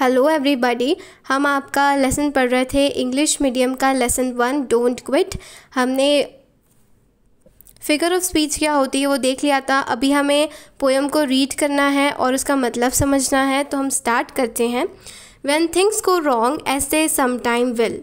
Hello everybody हम आपका lesson पढ़ रहे थे इंग्लिश मीडियम का लेसन वन डोंट क्विट हमने फिगर ऑफ स्पीच क्या होती है वो देख लिया था अभी हमें पोएम को रीड करना है और उसका मतलब समझना है तो हम स्टार्ट करते हैं व्हेन थिंग्स को रॉन्ग ऐसे समटाइम विल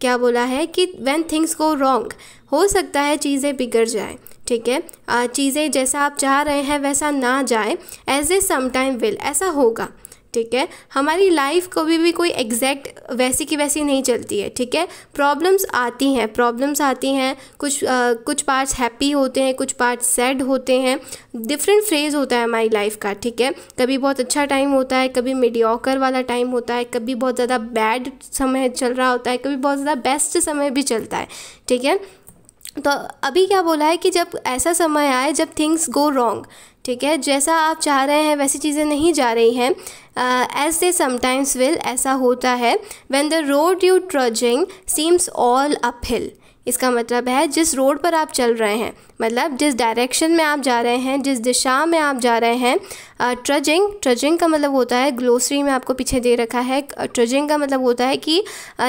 क्या बोला है कि वैन थिंग्स को रॉन्ग हो सकता है चीज़ें बिगड़ जाए ठीक है चीज़ें जैसा आप चाह रहे हैं वैसा ना जाए एज ए समटाइम विल ऐसा होगा ठीक है हमारी लाइफ कभी भी कोई एग्जैक्ट वैसी की वैसी नहीं चलती है ठीक है प्रॉब्लम्स आती हैं प्रॉब्लम्स आती हैं कुछ आ, कुछ पार्ट्स हैप्पी होते हैं कुछ पार्ट्स सैड होते हैं डिफरेंट फ्रेज़ होता है हमारी लाइफ का ठीक है कभी बहुत अच्छा टाइम होता है कभी मीडियोकर वाला टाइम होता है कभी बहुत ज़्यादा बैड समय चल रहा होता है कभी बहुत ज़्यादा बेस्ट समय भी चलता है ठीक है तो अभी क्या बोला है कि जब ऐसा समय आए जब थिंग्स गो रॉन्ग ठीक है जैसा आप चाह रहे हैं वैसी चीज़ें नहीं जा रही हैं एज दे समटाइम्स विल ऐसा होता है when the road you trudging seems all uphill इसका मतलब है जिस रोड पर आप चल रहे हैं मतलब जिस डायरेक्शन में आप जा रहे हैं जिस दिशा में आप जा रहे हैं ट्रजिंग ट्रजिंग का मतलब होता है ग्लोसरी में आपको पीछे दे रखा है ट्रजिंग का मतलब होता है कि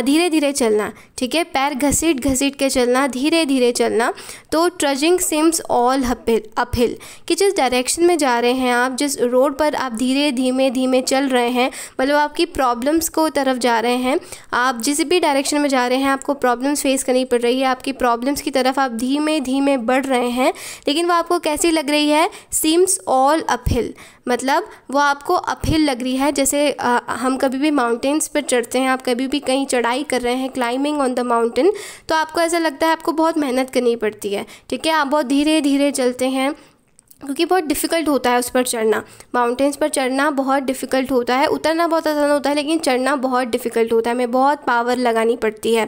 धीरे धीरे चलना ठीक है पैर घसीट घसीट के चलना धीरे धीरे चलना तो ट्रजिंग सिम्स ऑल अपहिल कि जिस डायरेक्शन में जा रहे हैं आप जिस रोड पर आप धीरे धीमे धीमे चल रहे हैं मतलब आपकी प्रॉब्लम्स को तरफ जा रहे हैं आप जिस भी डायरेक्शन में जा रहे हैं आपको प्रॉब्लम्स फेस करनी पड़ रही है या आपकी प्रॉब्लम्स की तरफ आप धीमे धीमे बढ़ रहे हैं लेकिन वो आपको कैसी लग रही है सीम्स ऑल अपहिल मतलब वो आपको अपहिल लग रही है जैसे आ, हम कभी भी माउंटेन्स पर चढ़ते हैं आप कभी भी कहीं चढ़ाई कर रहे हैं क्लाइंबिंग ऑन द माउंटेन तो आपको ऐसा लगता है आपको बहुत मेहनत करनी पड़ती है ठीक है आप बहुत धीरे धीरे चलते हैं क्योंकि बहुत डिफ़िकल्ट होता है उस पर चढ़ना माउंटेन्स पर चढ़ना बहुत डिफ़िकल्ट होता है उतरना बहुत आसान होता है लेकिन चढ़ना बहुत डिफ़िकल्ट होता है हमें बहुत पावर लगानी पड़ती है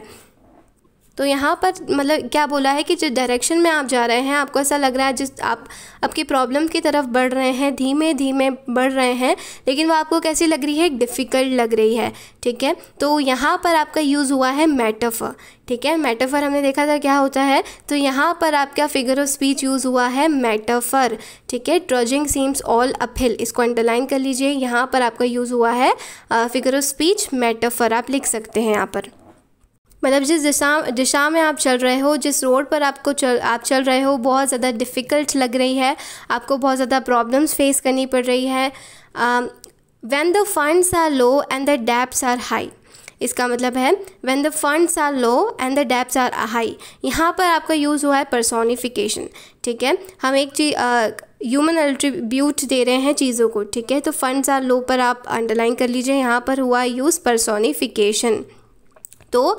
तो यहाँ पर मतलब क्या बोला है कि जिस डायरेक्शन में आप जा रहे हैं आपको ऐसा लग रहा है जिस आप आपकी प्रॉब्लम की तरफ बढ़ रहे हैं धीमे धीमे बढ़ रहे हैं लेकिन वो आपको कैसी लग रही है डिफ़िकल्ट लग रही है ठीक है तो यहाँ पर आपका यूज़ हुआ है मेटाफर ठीक है मेटाफर हमने देखा था क्या होता है तो यहाँ पर आपका फिगर ऑफ स्पीच यूज़ हुआ है मेटाफर ठीक है ट्रजिंग सीम्स ऑल अपहिल इसको अंडरलाइन कर लीजिए यहाँ पर आपका यूज़ हुआ है फिगर ऑफ स्पीच मेटाफर आप लिख सकते हैं यहाँ पर मतलब जिस दिशा दिशा में आप चल रहे हो जिस रोड पर आपको चल आप चल रहे हो बहुत ज़्यादा डिफ़िकल्ट लग रही है आपको बहुत ज़्यादा प्रॉब्लम्स फेस करनी पड़ रही है when the funds are low and the debts are high इसका मतलब है when the funds are low and the debts are high यहाँ पर आपका यूज़ हुआ है परसोनिफिकेशन ठीक है हम एक चीज ह्यूमन अल्ट्रीब्यूट दे रहे हैं चीज़ों को ठीक है तो फंड्स आर लो पर आप अंडरलाइन कर लीजिए यहाँ पर हुआ यूज़ पर्सोनिफिकेशन तो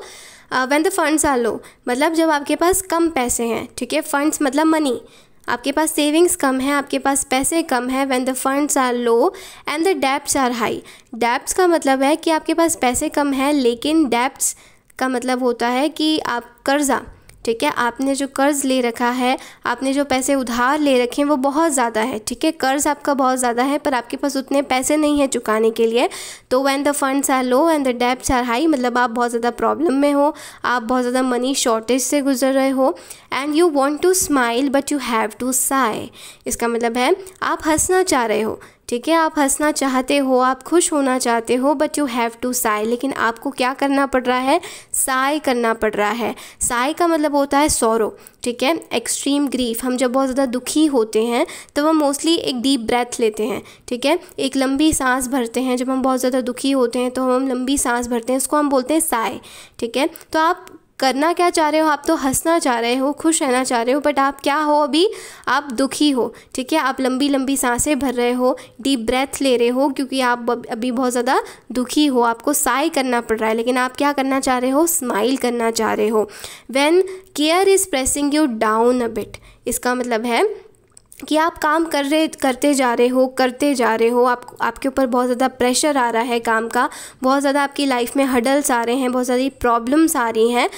when the funds are low मतलब जब आपके पास कम पैसे हैं ठीक है फंड्स मतलब मनी आपके पास सेविंग्स कम है आपके पास पैसे कम है when the funds are low and the debts are high debts का मतलब है कि आपके पास पैसे कम है लेकिन डेप्ट्स का मतलब होता है कि आप कर्ज़ा ठीक है आपने जो कर्ज़ ले रखा है आपने जो पैसे उधार ले रखे हैं वो बहुत ज़्यादा है ठीक है कर्ज़ आपका बहुत ज़्यादा है पर आपके पास उतने पैसे नहीं है चुकाने के लिए तो when the funds are low and the debts are high मतलब आप बहुत ज़्यादा प्रॉब्लम में हो आप बहुत ज़्यादा मनी शॉर्टेज से गुजर रहे हो and you want to smile but you have to sigh इसका मतलब है आप हंसना चाह रहे हो ठीक है आप हंसना चाहते हो आप खुश होना चाहते हो but you have to sigh लेकिन आपको क्या करना पड़ रहा है साई करना पड़ रहा है साई का मतलब होता है सौरो ठीक है एक्सट्रीम ग्रीफ हम जब बहुत ज़्यादा दुखी होते हैं तो हम मोस्टली एक डीप ब्रेथ लेते हैं ठीक है एक लंबी सांस भरते हैं जब हम बहुत ज़्यादा दुखी होते हैं तो हम लंबी सांस भरते हैं उसको हम बोलते हैं साय ठीक है तो आप करना क्या चाह रहे हो आप तो हंसना चाह रहे हो खुश रहना चाह रहे हो बट आप क्या हो अभी आप दुखी हो ठीक है आप लंबी लंबी सांसें भर रहे हो डीप ब्रेथ ले रहे हो क्योंकि आप अभी बहुत ज़्यादा दुखी हो आपको साय करना पड़ रहा है लेकिन आप क्या करना चाह रहे हो स्माइल करना चाह रहे हो when care is pressing you down a bit इसका मतलब है कि आप काम कर रहे करते जा रहे हो करते जा रहे हो आप आपके ऊपर बहुत ज़्यादा प्रेशर आ रहा है काम का बहुत ज़्यादा आपकी लाइफ में हडल्स आ रहे हैं बहुत सारी प्रॉब्लम्स आ रही हैं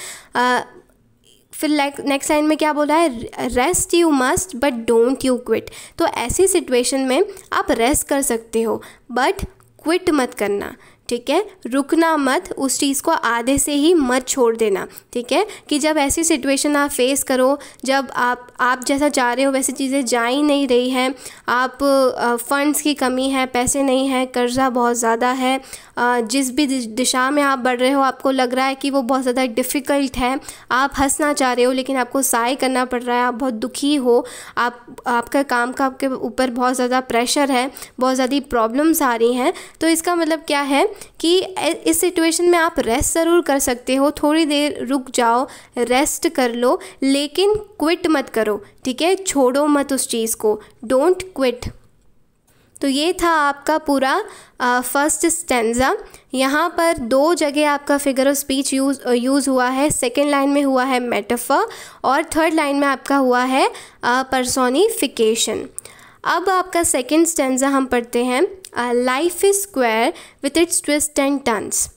फिर नेक्स्ट लाइन में क्या बोला है rest you must but don't you quit तो ऐसी सिचुएशन में आप रेस्ट कर सकते हो बट क्विट मत करना ठीक है रुकना मत उस चीज़ को आधे से ही मत छोड़ देना ठीक है कि जब ऐसी सिचुएशन आप फेस करो जब आप आप जैसा चाह रहे हो वैसी चीज़ें जा ही नहीं रही हैं आप फंड्स की कमी है पैसे नहीं हैं कर्ज़ा बहुत ज़्यादा है आ, जिस भी दिशा में आप बढ़ रहे हो आपको लग रहा है कि वो बहुत ज़्यादा डिफ़िकल्ट है आप हंसना चाह रहे हो लेकिन आपको साय करना पड़ रहा है आप बहुत दुखी हो आप आपका काम का आपके ऊपर बहुत ज़्यादा प्रेशर है बहुत ज़्यादा प्रॉब्लम्स आ रही हैं तो इसका मतलब क्या है कि इस सिचुएशन में आप रेस्ट ज़रूर कर सकते हो थोड़ी देर रुक जाओ रेस्ट कर लो लेकिन क्विट मत करो ठीक है छोड़ो मत उस चीज़ को डोंट क्विट तो ये था आपका पूरा फर्स्ट स्टेंजा यहाँ पर दो जगह आपका figure of speech use use हुआ है सेकेंड लाइन में हुआ है मेटाफर और थर्ड लाइन में आपका हुआ है पर्सोनीफिकेशन अब आपका सेकेंड स्टेंजा हम पढ़ते हैं life is queer with its twist and turns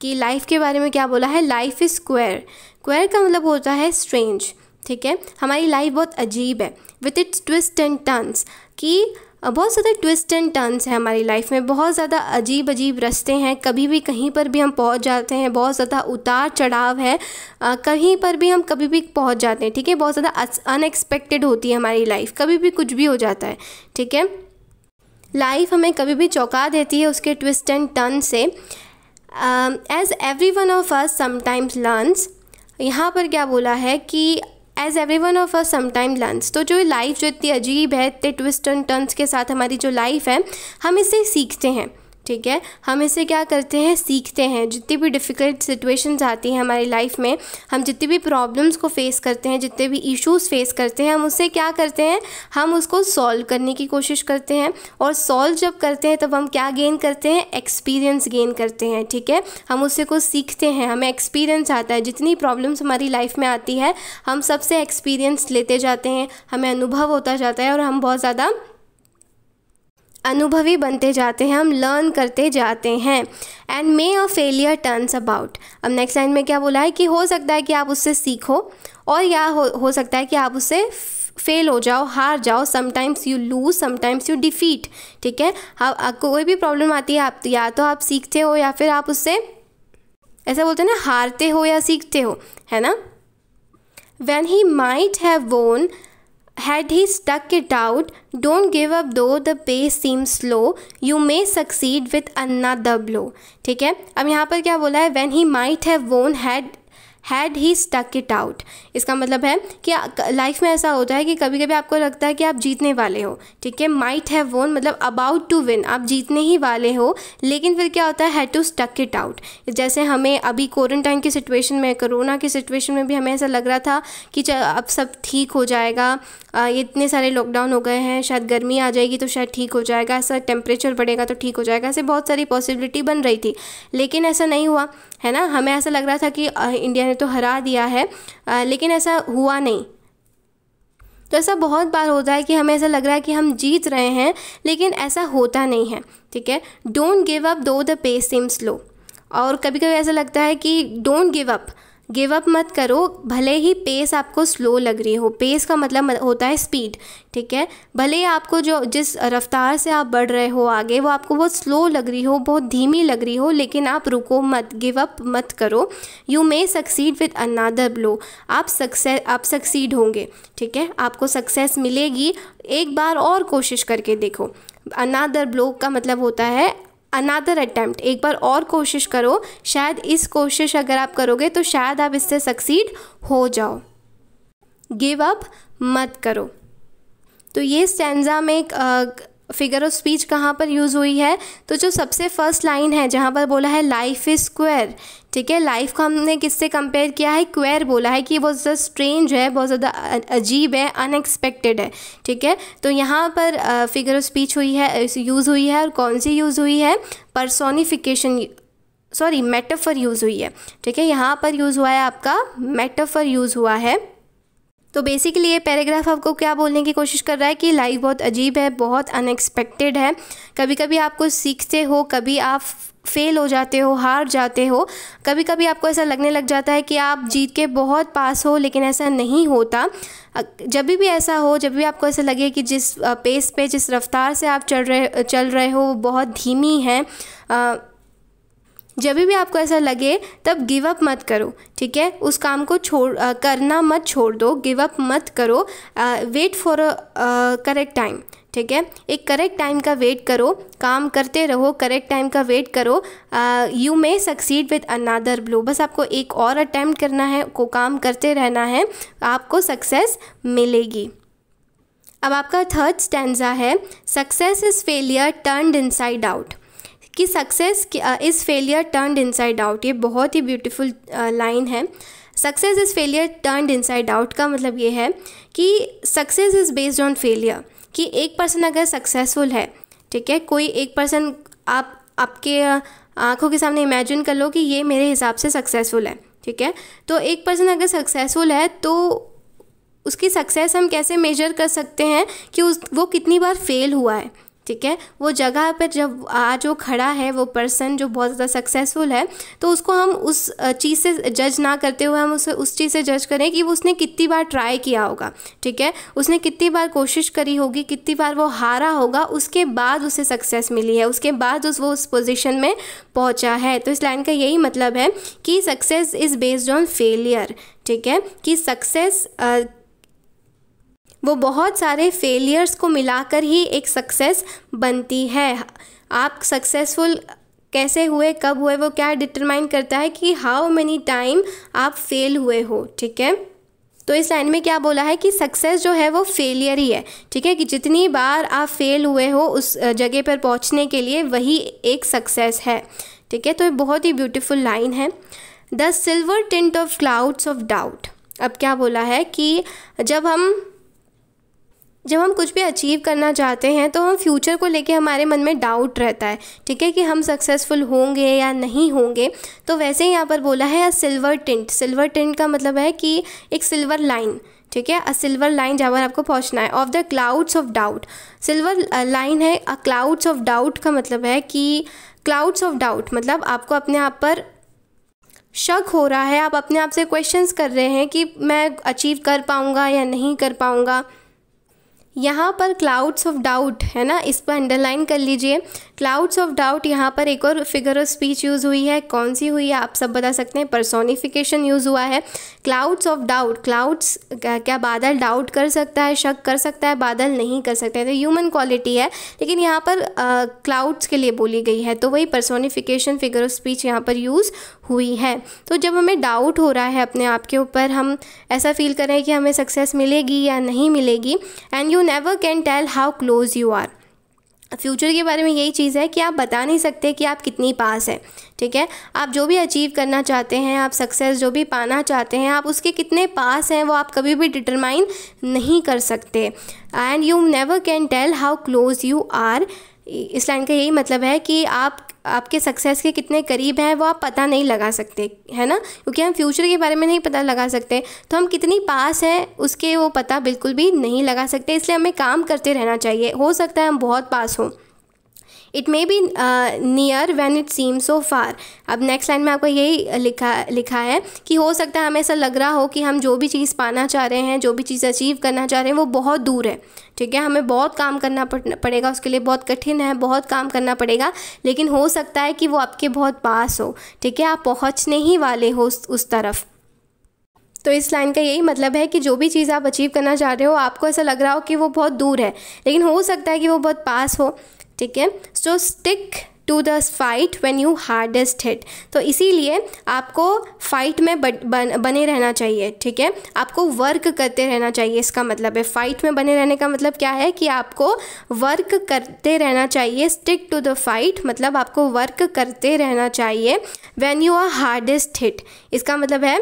कि लाइफ के बारे में क्या बोला है लाइफ इज़ स्क्वायर स्क्वायर का मतलब होता है स्ट्रेंज ठीक है हमारी लाइफ बहुत अजीब है with its twist and turns कि बहुत ज़्यादा ट्विस्ट एंड टर्न्स हैं हमारी लाइफ में बहुत ज़्यादा अजीब अजीब रस्ते हैं कभी भी कहीं पर भी हम पहुंच जाते हैं बहुत ज़्यादा उतार चढ़ाव है आ, कहीं पर भी हम कभी भी पहुंच जाते हैं ठीक है बहुत ज़्यादा अनएक्सपेक्टेड होती है हमारी लाइफ कभी भी कुछ भी हो जाता है ठीक है लाइफ हमें कभी भी चौंका देती है उसके ट्विस्ट एंड टर्न से as every one of us sometimes learns यहाँ पर क्या बोला है कि as every one of a sometime learns तो जो लाइफ जो इतनी अजीब है इतने ट्विस्ट एंड टर्न्स के साथ हमारी जो लाइफ है हम इससे सीखते हैं ठीक है हम इसे क्या करते हैं सीखते हैं जितनी भी डिफ़िकल्ट सिचुएशंस आती हैं हमारी लाइफ में हम जितनी भी प्रॉब्लम्स को फेस करते हैं जितने भी इश्यूज़ फेस करते हैं हम उससे क्या करते हैं हम उसको सॉल्व करने की कोशिश करते हैं और सॉल्व जब करते हैं तब हम क्या गेन करते हैं एक्सपीरियंस गेन करते हैं ठीक है हम उससे कुछ सीखते हैं हमें एक्सपीरियंस आता है जितनी प्रॉब्लम्स हमारी लाइफ में आती है हम सबसे एक्सपीरियंस लेते जाते हैं हमें अनुभव होता जाता है और हम बहुत ज़्यादा अनुभवी बनते जाते हैं हम लर्न करते जाते हैं and many a failure turns about अब नेक्स्ट लाइन में क्या बोला है कि हो सकता है कि आप उससे सीखो और या हो, हो सकता है कि आप उससे फेल हो जाओ हार जाओ sometimes you lose sometimes you defeat ठीक है हाँ कोई भी प्रॉब्लम आती है आप तो, या तो आप सीखते हो या फिर आप उससे ऐसा बोलते हैं ना हारते हो या सीखते हो है ना when he might have won Had he stuck it out, don't give up though the pace seems slow, you may succeed with another blow. ठीक है अब यहाँ पर क्या बोला है when he might have won had had he stuck it out इसका मतलब है कि लाइफ में ऐसा होता है कि कभी कभी आपको लगता है कि आप जीतने वाले हो ठीक है माइट हैव वोन मतलब अबाउट टू विन आप जीतने ही वाले हो लेकिन फिर क्या होता है had to stuck it out जैसे हमें अभी क्वारंटाइन की सिचुएशन में कोरोना की सिचुएशन में भी हमें ऐसा लग रहा था कि अब सब ठीक हो जाएगा इतने सारे लॉकडाउन हो गए हैं शायद गर्मी आ जाएगी तो शायद ठीक हो जाएगा ऐसा टेम्परेचर बढ़ेगा तो ठीक हो जाएगा ऐसे बहुत सारी पॉसिबिलिटी बन रही थी लेकिन ऐसा नहीं हुआ है ना हमें ऐसा लग रहा था कि इंडिया ने तो हरा दिया है आ, लेकिन ऐसा हुआ नहीं तो ऐसा बहुत बार होता है कि हमें ऐसा लग रहा है कि हम जीत रहे हैं लेकिन ऐसा होता नहीं है ठीक है don't give up though the pace seem slow और कभी कभी ऐसा लगता है कि don't give up give up मत करो भले ही पेस आपको स्लो लग रही हो पेस का मतलब होता है स्पीड ठीक है भले ही आपको जो जिस रफ्तार से आप बढ़ रहे हो आगे वो आपको बहुत स्लो लग रही हो बहुत धीमी लग रही हो लेकिन आप रुको मत गिव अप मत करो you may succeed with another blow आप सक्सेस आप सक्सीड होंगे ठीक है आपको सक्सेस मिलेगी एक बार और कोशिश करके देखो अनादर ब्लो का मतलब होता है अनादर अटैम्प्ट एक बार और कोशिश करो शायद इस कोशिश अगर आप करोगे तो शायद आप इससे सक्सीड हो जाओ गिव अप मत करो तो ये स्टैंडा में एक फिगर ऑफ स्पीच कहाँ पर यूज़ हुई है तो जो सबसे फर्स्ट लाइन है जहाँ पर बोला है लाइफ इज़ स्क्वेयर ठीक है लाइफ को हमने किससे कंपेयर किया है क्वेर बोला है कि बहुत ज़्यादा स्ट्रेंज है बहुत ज़्यादा अजीब है अनएक्सपेक्टेड है ठीक है तो यहाँ पर फिगर ऑफ स्पीच हुई है यूज़ हुई है और कौन सी यूज़ हुई है परसोनीफिकेशन सॉरी मेटाफर यूज़ हुई है ठीक है यहाँ पर यूज़ हुआ है आपका मेटाफर यूज़ हुआ है तो बेसिकली ये पैराग्राफ आपको क्या बोलने की कोशिश कर रहा है कि लाइफ बहुत अजीब है बहुत अनएक्सपेक्टेड है कभी कभी आपको सीखते हो कभी आप फेल हो जाते हो हार जाते हो कभी कभी आपको ऐसा लगने लग जाता है कि आप जीत के बहुत पास हो लेकिन ऐसा नहीं होता जब भी ऐसा हो जब भी आपको ऐसा लगे कि जिस पेस पे जिस रफ्तार से आप चल रहे चल रहे हो वो बहुत धीमी है जब भी आपको ऐसा लगे तब गिव अप मत करो ठीक है उस काम को छोड़ आ, करना मत छोड़ दो गिव अप मत करो वेट फॉर करेक्ट टाइम ठीक है एक करेक्ट टाइम का वेट करो काम करते रहो करेक्ट टाइम का वेट करो you may succeed with another blow बस आपको एक और अटैम्प्ट करना है को काम करते रहना है आपको सक्सेस मिलेगी अब आपका थर्ड स्टैंडा है success is failure turned inside out कि success is failure turned inside out ये बहुत ही ब्यूटीफुल लाइन uh, है success is failure turned inside out का मतलब ये है कि success is based on failure कि एक पर्सन अगर सक्सेसफुल है ठीक है कोई एक पर्सन आप आपके uh, आंखों के सामने इमेजिन कर लो कि ये मेरे हिसाब से सक्सेसफुल है ठीक है तो एक पर्सन अगर सक्सेसफुल है तो उसकी सक्सेस हम कैसे मेजर कर सकते हैं कि उस वो कितनी बार फेल हुआ है ठीक है वो जगह पर जब आज वो खड़ा है वो पर्सन जो बहुत ज़्यादा सक्सेसफुल है तो उसको हम उस चीज़ से जज ना करते हुए हम उसे उस चीज़ से जज करें कि वो उसने कितनी बार ट्राई किया होगा ठीक है उसने कितनी बार कोशिश करी होगी कितनी बार वो हारा होगा उसके बाद उसे सक्सेस मिली है उसके बाद उस वो उस पोजिशन में पहुँचा है तो इस लाइन का यही मतलब है कि success is based on failure ठीक है कि सक्सेस वो बहुत सारे फेलियर्स को मिलाकर ही एक सक्सेस बनती है आप सक्सेसफुल कैसे हुए कब हुए वो क्या डिटरमाइन करता है कि हाउ मेनी टाइम आप फेल हुए हो ठीक है तो इस लाइन में क्या बोला है कि सक्सेस जो है वो फेलियर ही है ठीक है कि जितनी बार आप फेल हुए हो उस जगह पर पहुंचने के लिए वही एक सक्सेस है ठीक है तो ये बहुत ही ब्यूटीफुल लाइन है the silver tint of clouds of doubt अब क्या बोला है कि जब हम जब हम कुछ भी अचीव करना चाहते हैं तो हम फ्यूचर को लेके हमारे मन में डाउट रहता है ठीक है कि हम सक्सेसफुल होंगे या नहीं होंगे तो वैसे ही यहाँ पर बोला है a silver tint silver tint का मतलब है कि एक सिल्वर लाइन ठीक है अ सिल्वर लाइन जहाँ पर आपको पहुँचना है of the clouds of doubt silver line है अ क्लाउड्स ऑफ डाउट का मतलब है कि क्लाउड्स ऑफ डाउट मतलब आपको अपने आप पर शक हो रहा है आप अपने आप से क्वेश्चंस कर रहे हैं कि मैं अचीव कर पाऊंगा या नहीं कर पाऊँगा यहाँ पर क्लाउड्स ऑफ डाउट है ना इस पर अंडरलाइन कर लीजिए क्लाउड्स ऑफ डाउट यहाँ पर एक और फिगर ऑफ स्पीच यूज़ हुई है कौन सी हुई है आप सब बता सकते हैं पर्सोनिफिकेशन यूज़ हुआ है क्लाउड्स ऑफ डाउट क्लाउड्स क्या बादल डाउट कर सकता है शक कर सकता है बादल नहीं कर सकते तो ह्यूमन क्वालिटी है लेकिन यहाँ पर क्लाउड्स के लिए बोली गई है तो वही पर्सोनिफिकेशन फिगर ऑफ स्पीच यहाँ पर यूज़ हुई है तो जब हमें डाउट हो रहा है अपने आप के ऊपर हम ऐसा फील करें कि हमें सक्सेस मिलेगी या नहीं मिलेगी and you you never can tell how close you are future के बारे में यही चीज़ है कि आप बता नहीं सकते कि आप कितनी पास हैं ठीक है आप जो भी अचीव करना चाहते हैं आप सक्सेस जो भी पाना चाहते हैं आप उसके कितने पास हैं वो आप कभी भी डिटरमाइन नहीं कर सकते and you never can tell how close you are इस लाइन का यही मतलब है कि आप आपके सक्सेस के कितने करीब हैं वो आप पता नहीं लगा सकते है ना क्योंकि हम फ्यूचर के बारे में नहीं पता लगा सकते तो हम कितनी पास हैं उसके वो पता बिल्कुल भी नहीं लगा सकते इसलिए हमें काम करते रहना चाहिए हो सकता है हम बहुत पास हों it may be near when it seem so far अब नेक्स्ट लाइन में आपको यही लिखा लिखा है कि हो सकता है हमें ऐसा लग रहा हो कि हम जो भी चीज़ पाना चाह रहे हैं जो भी चीज़ अचीव करना चाह रहे हैं वो बहुत दूर है ठीक है हमें बहुत काम करना पड़ेगा उसके लिए बहुत कठिन है बहुत काम करना पड़ेगा लेकिन हो सकता है कि वो आपके बहुत पास हो ठीक है आप पहुँचने ही वाले हो उस, तरफ तो इस लाइन का यही मतलब है कि जो भी चीज़ आप अचीव करना चाह रहे हो आपको ऐसा लग रहा हो कि वो बहुत दूर है लेकिन हो सकता है कि वो बहुत पास हो ठीक है so stick to the fight when you hardest hit तो इसीलिए आपको फाइट में बने रहना चाहिए ठीक है आपको वर्क करते रहना चाहिए इसका मतलब है फाइट में बने रहने का मतलब क्या है कि आपको वर्क करते रहना चाहिए स्टिक टू द फाइट मतलब आपको वर्क करते रहना चाहिए when you are hardest hit इसका मतलब है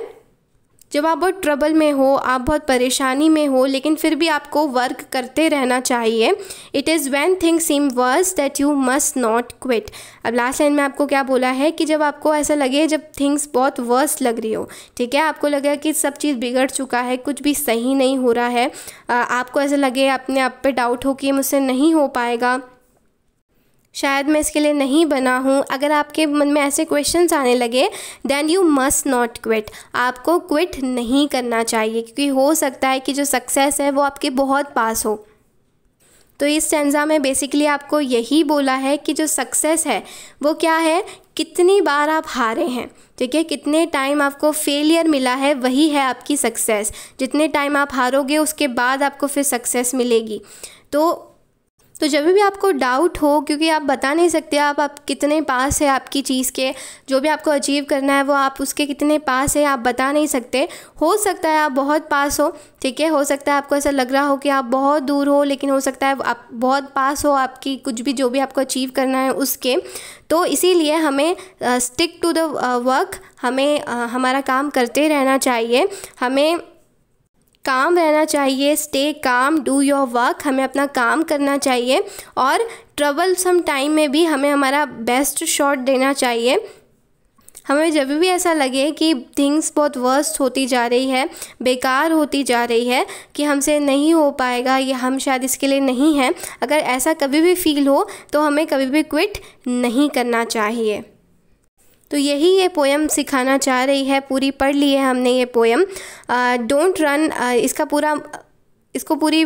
जब आप बहुत ट्रबल में हो आप बहुत परेशानी में हो लेकिन फिर भी आपको वर्क करते रहना चाहिए it is when thing seem worse that you must not quit अब लास्ट लाइन में आपको क्या बोला है कि जब आपको ऐसा लगे जब थिंग्स बहुत वर्स लग रही हो ठीक है आपको लगे कि सब चीज़ बिगड़ चुका है कुछ भी सही नहीं हो रहा है आपको ऐसा लगे अपने आप पर डाउट हो कि मुझसे नहीं हो पाएगा शायद मैं इसके लिए नहीं बना हूँ अगर आपके मन में ऐसे क्वेश्चंस आने लगे then you must not quit आपको क्विट नहीं करना चाहिए क्योंकि हो सकता है कि जो सक्सेस है वो आपके बहुत पास हो तो इस स्टेंजा में बेसिकली आपको यही बोला है कि जो सक्सेस है वो क्या है कितनी बार आप हारे हैं ठीक है कितने टाइम आपको फेलियर मिला है वही है आपकी सक्सेस जितने टाइम आप हारोगे उसके बाद आपको फिर सक्सेस मिलेगी तो तो जब भी आपको डाउट हो क्योंकि आप बता नहीं सकते आप आप कितने पास है आपकी चीज़ के जो भी आपको अचीव करना है वो आप उसके कितने पास है आप बता नहीं सकते हो सकता है आप बहुत पास हो ठीक है हो सकता है आपको ऐसा लग रहा हो कि आप बहुत दूर हो लेकिन हो सकता है आप बहुत पास हो आपकी कुछ भी जो भी आपको अचीव करना है उसके तो इसीलिए हमें स्टिक टू द वर्क हमें आ, uh, हमारा काम करते रहना चाहिए हमें काम रहना चाहिए stay calm do your work हमें अपना काम करना चाहिए और ट्रबल सम टाइम में भी हमें हमारा बेस्ट शॉट देना चाहिए हमें जब भी ऐसा लगे कि थिंग्स बहुत वर्स्ट होती जा रही है बेकार होती जा रही है कि हमसे नहीं हो पाएगा या हम शायद इसके लिए नहीं हैं अगर ऐसा कभी भी फील हो तो हमें कभी भी क्विट नहीं करना चाहिए तो यही ये पोएम सिखाना चाह रही है पूरी पढ़ ली है हमने ये पोएम डोंट रन इसका पूरा इसको पूरी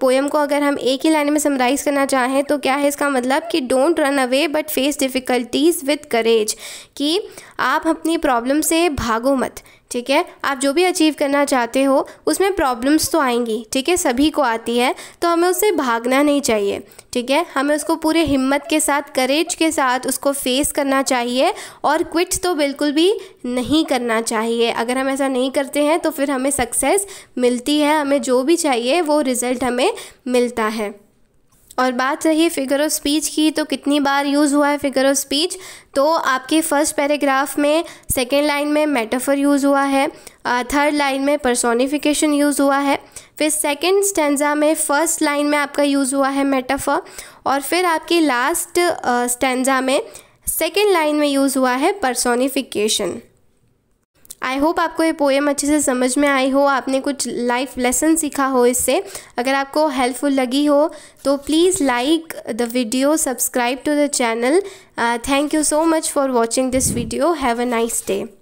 पोएम को अगर हम एक ही लाइन में समराइज़ करना चाहें तो क्या है इसका मतलब कि don't run away but face difficulties with courage कि आप अपनी प्रॉब्लम से भागो मत ठीक है आप जो भी अचीव करना चाहते हो उसमें प्रॉब्लम्स तो आएंगी ठीक है सभी को आती है तो हमें उससे भागना नहीं चाहिए ठीक है हमें उसको पूरे हिम्मत के साथ करेज के साथ उसको फेस करना चाहिए और क्विट तो बिल्कुल भी नहीं करना चाहिए अगर हम ऐसा नहीं करते हैं तो फिर हमें सक्सेस मिलती है हमें जो भी चाहिए वो रिज़ल्ट हमें मिलता है और बात रही फिगर ऑफ स्पीच की तो कितनी बार यूज़ हुआ है फिगर ऑफ स्पीच तो आपके फर्स्ट पैराग्राफ में सेकेंड लाइन में मेटाफर यूज़ हुआ है थर्ड लाइन में पर्सोनिफिकेशन यूज़ हुआ है फिर सेकेंड स्टेंजा में फर्स्ट लाइन में आपका यूज़ हुआ है मेटाफर और फिर आपकी लास्ट स्टेंजा में सेकेंड लाइन में यूज़ हुआ है पर्सोनिफिकेशन आई होप आपको ये पोएम अच्छे से समझ में आई हो आपने कुछ लाइफ लेसन सीखा हो इससे अगर आपको हेल्पफुल लगी हो तो please like the video subscribe to the channel thank you so much for watching this video have a nice day